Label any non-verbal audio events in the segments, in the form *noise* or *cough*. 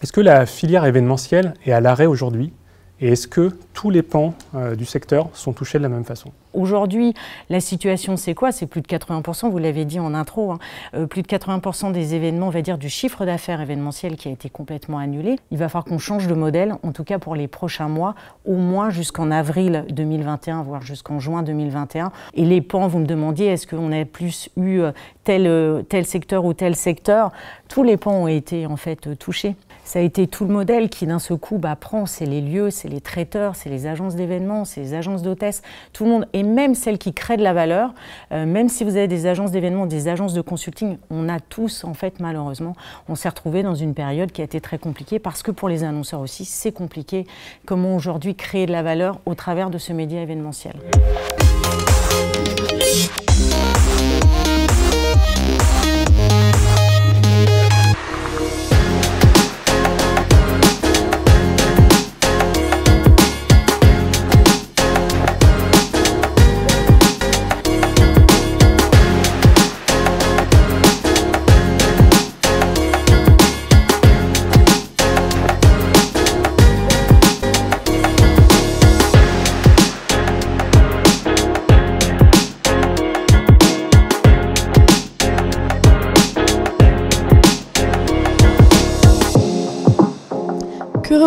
Est-ce que la filière événementielle est à l'arrêt aujourd'hui et est-ce que tous les pans euh, du secteur sont touchés de la même façon. Aujourd'hui, la situation, c'est quoi C'est plus de 80%, vous l'avez dit en intro, hein. euh, plus de 80% des événements, on va dire, du chiffre d'affaires événementiel qui a été complètement annulé. Il va falloir qu'on change de modèle, en tout cas pour les prochains mois, au moins jusqu'en avril 2021, voire jusqu'en juin 2021. Et les pans, vous me demandiez, est-ce qu'on a plus eu euh, tel, tel secteur ou tel secteur Tous les pans ont été en fait touchés. Ça a été tout le modèle qui d'un seul coup bah, prend, c'est les lieux, c'est les traiteurs, c'est les agences d'événements, c'est les agences d'hôtesses, tout le monde, et même celles qui créent de la valeur, euh, même si vous avez des agences d'événements, des agences de consulting, on a tous, en fait, malheureusement, on s'est retrouvé dans une période qui a été très compliquée parce que pour les annonceurs aussi, c'est compliqué. Comment aujourd'hui créer de la valeur au travers de ce média événementiel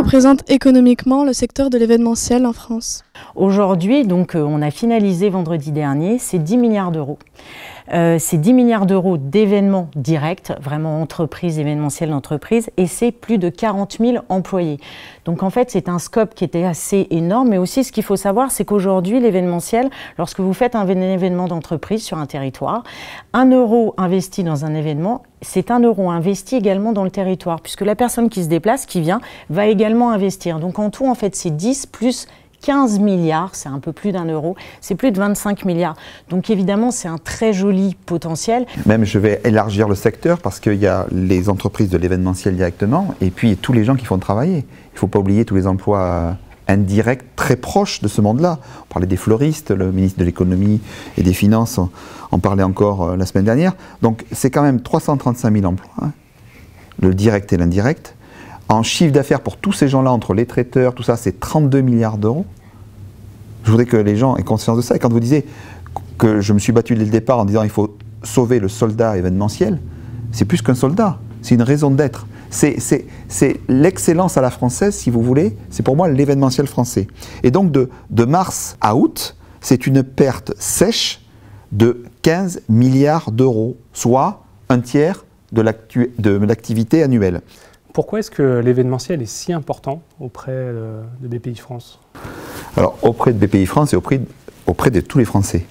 représente économiquement le secteur de l'événementiel en France Aujourd'hui, donc, euh, on a finalisé vendredi dernier, c'est 10 milliards d'euros. Euh, c'est 10 milliards d'euros d'événements directs, vraiment entreprises, événementiels d'entreprise, et c'est plus de 40 000 employés. Donc en fait, c'est un scope qui était assez énorme, mais aussi ce qu'il faut savoir, c'est qu'aujourd'hui, l'événementiel, lorsque vous faites un événement d'entreprise sur un territoire, un euro investi dans un événement c'est un euro investi également dans le territoire, puisque la personne qui se déplace, qui vient, va également investir. Donc en tout, en fait, c'est 10 plus 15 milliards, c'est un peu plus d'un euro, c'est plus de 25 milliards. Donc évidemment, c'est un très joli potentiel. Même je vais élargir le secteur parce qu'il y a les entreprises de l'événementiel directement et puis tous les gens qui font travailler. Il ne faut pas oublier tous les emplois euh, indirects très proches de ce monde-là. On parlait des fleuristes, le ministre de l'économie et des finances en parlait encore euh, la semaine dernière. Donc c'est quand même 335 000 emplois, hein. le direct et l'indirect. En chiffre d'affaires pour tous ces gens-là, entre les traiteurs, tout ça, c'est 32 milliards d'euros. Je voudrais que les gens aient conscience de ça. Et quand vous disiez que je me suis battu dès le départ en disant il faut sauver le soldat événementiel, c'est plus qu'un soldat, c'est une raison d'être. C'est l'excellence à la française, si vous voulez, c'est pour moi l'événementiel français. Et donc de, de mars à août, c'est une perte sèche de 15 milliards d'euros, soit un tiers de l'activité annuelle. Pourquoi est-ce que l'événementiel est si important auprès euh, de BPI France Alors, auprès de BPI France et auprès, de tous les Français.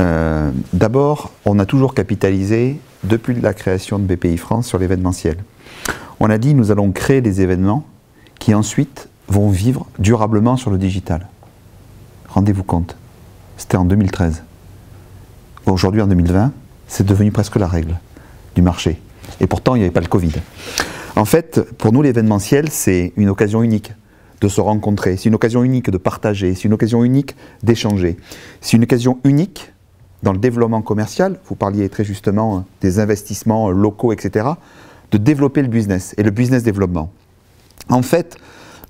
Euh, d'abord, on a toujours capitalisé, depuis la création de BPI France, sur l'événementiel. On a dit, nous allons créer des événements qui ensuite vont vivre durablement sur le digital. Rendez-vous compte, c'était en 2013. Aujourd'hui, en 2020, c'est devenu presque la règle du marché. Et pourtant, il n'y avait pas le Covid. En fait, pour nous, l'événementiel, c'est une occasion unique de se rencontrer, c'est une occasion unique de partager, c'est une occasion unique d'échanger, c'est une occasion unique dans le développement commercial, vous parliez très justement des investissements locaux, etc., de développer le business et le business développement. En fait,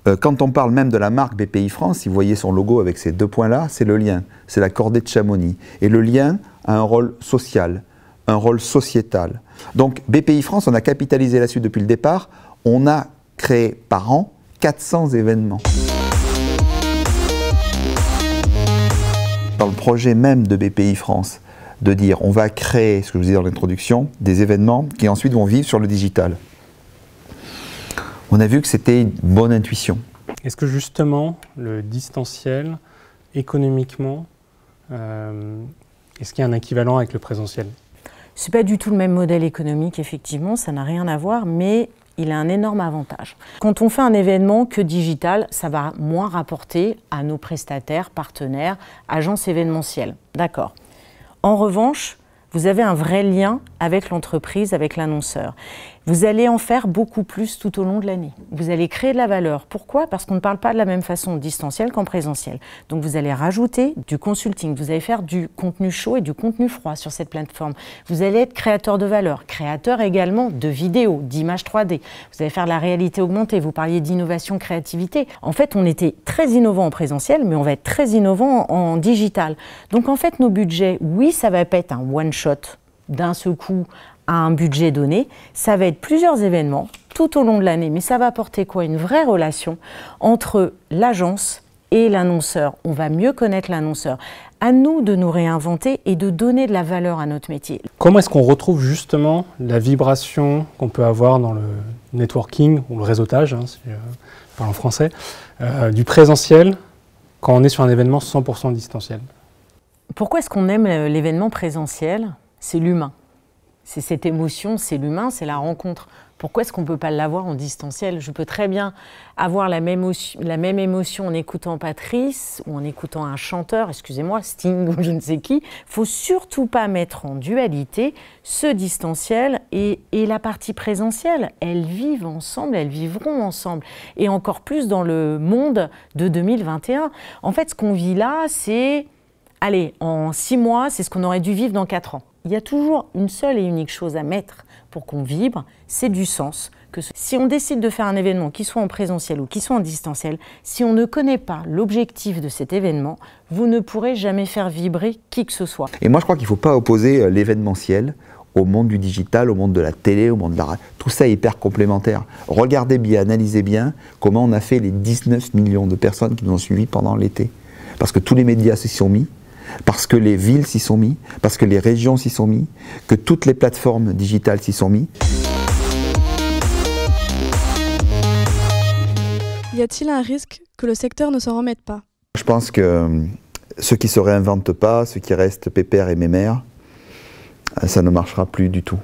euh, quand on parle même de la marque BPI France, si vous voyez son logo avec ces deux points-là, c'est le lien, c'est la cordée de Chamonix. Et le lien a un rôle social, un rôle sociétal. Donc BPI France, on a capitalisé la suite depuis le départ. On a créé par an 400 événements. Dans le projet même de BPI France, de dire on va créer, ce que je vous disais dans l'introduction, des événements qui ensuite vont vivre sur le digital. On a vu que c'était une bonne intuition. Est-ce que justement le distanciel, économiquement, euh, est-ce qu'il y a un équivalent avec le présentiel n'est pas du tout le même modèle économique, effectivement, ça n'a rien à voir, mais il a un énorme avantage. Quand on fait un événement que digital, ça va moins rapporter à nos prestataires, partenaires, agences événementielles. D'accord. En revanche, vous avez un vrai lien avec l'entreprise, avec l'annonceur. Vous allez en faire beaucoup plus tout au long de l'année. Vous allez créer de la valeur. Pourquoi Parce qu'on ne parle pas de la même façon distanciel qu'en présentiel. Donc vous allez rajouter du consulting, vous allez faire du contenu chaud et du contenu froid sur cette plateforme. Vous allez être créateur de valeur, créateur également de vidéos, d'images 3D. Vous allez faire de la réalité augmentée. Vous parliez d'innovation, créativité. En fait, on était très innovant en présentiel, mais on va être très innovant en digital. Donc en fait, nos budgets, oui, ça va pas être un one shot d'un seul coup à un budget donné, ça va être plusieurs événements tout au long de l'année, mais ça va apporter quoi Une vraie relation entre l'agence et l'annonceur. On va mieux connaître l'annonceur. À nous de nous réinventer et de donner de la valeur à notre métier. Comment est-ce qu'on retrouve justement la vibration qu'on peut avoir dans le networking ou le réseautage, hein, si je euh, parle en français, euh, du présentiel quand on est sur un événement 100% distanciel Pourquoi est-ce qu'on aime euh, l'événement présentiel C'est l'humain c'est cette émotion, c'est l'humain, c'est la rencontre. Pourquoi est-ce qu'on ne peut pas l'avoir en distanciel Je peux très bien avoir la même, émotion en écoutant Patrice ou en écoutant un chanteur, excusez-moi, Sting ou je ne sais qui. faut surtout pas mettre en dualité ce distanciel et, et la partie présentielle. Elles vivent ensemble, elles vivront ensemble. Et encore plus dans le monde de 2021. En fait, ce qu'on vit là, c'est... Allez, en six mois, c'est ce qu'on aurait dû vivre dans quatre ans il y a toujours une seule et unique chose à mettre pour qu'on vibre, c'est du sens. Que si on décide de faire un événement, qu'il soit en présentiel ou qu'il soit en distanciel, si on ne connaît pas l'objectif de cet événement, vous ne pourrez jamais faire vibrer qui que ce soit. Et moi, je crois qu'il ne faut pas opposer euh, l'événementiel au monde du digital, au monde de la télé, au monde de la radio. Tout ça est hyper complémentaire. Regardez bien, analysez bien comment on a fait les 19 millions de personnes qui nous ont suivis pendant l'été. Parce que tous les médias se sont mis, parce que les villes s'y sont mis, parce que les régions s'y sont mis, que toutes les plateformes digitales s'y sont mis. Y a-t-il un risque que le secteur ne s'en remette pas Je pense que euh, ceux qui ne se réinventent pas, ceux qui restent pépères et mémères, euh, ça ne marchera plus du tout.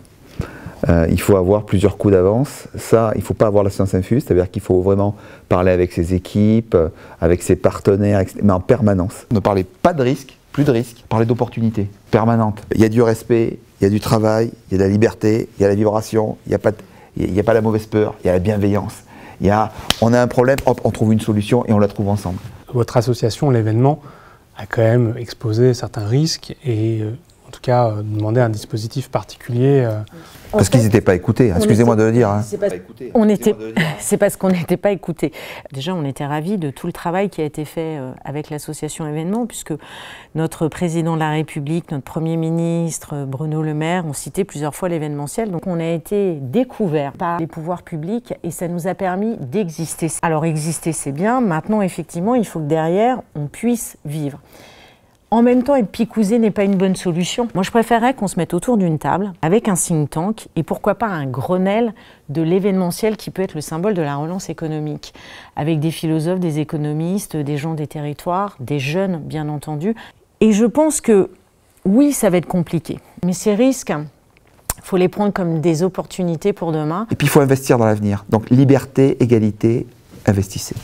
Euh, il faut avoir plusieurs coups d'avance. Ça, il ne faut pas avoir la science infuse, c'est-à-dire qu'il faut vraiment parler avec ses équipes, avec ses partenaires, mais en permanence. Ne parlez pas de risque, plus de risques, parler d'opportunités permanentes. Il y a du respect, il y a du travail, il y a de la liberté, il y a la vibration, il n'y a, pas il y a pas la mauvaise peur, il y a la bienveillance. Il y a, on a un problème, on trouve une solution et on la trouve ensemble. Votre association, l'événement, a quand même exposé certains risques et euh, tout cas euh, demander un dispositif particulier. Euh. Parce qu'ils n'étaient pas écoutés, excusez-moi de le dire. Hein. *laughs* C'est parce qu'on n'était pas écoutés. Déjà, on était ravis de tout le travail qui a été fait euh, avec l'association événement, puisque notre président de la République, notre Premier ministre, Bruno Le Maire, ont cité plusieurs fois l'événementiel. Donc on a été découvert par les pouvoirs publics et ça nous a permis d'exister. Alors exister, c'est bien. Maintenant, effectivement, il faut que derrière, on puisse vivre. En même temps, épicouser n'est pas une bonne solution. Moi, je préférerais qu'on se mette autour d'une table avec un think tank et pourquoi pas un Grenelle de l'événementiel qui peut être le symbole de la relance économique, avec des philosophes, des économistes, des gens des territoires, des jeunes, bien entendu. Et je pense que oui, ça va être compliqué, mais ces risques, il faut les prendre comme des opportunités pour demain. Et puis, il faut investir dans l'avenir. Donc, liberté, égalité, investissez.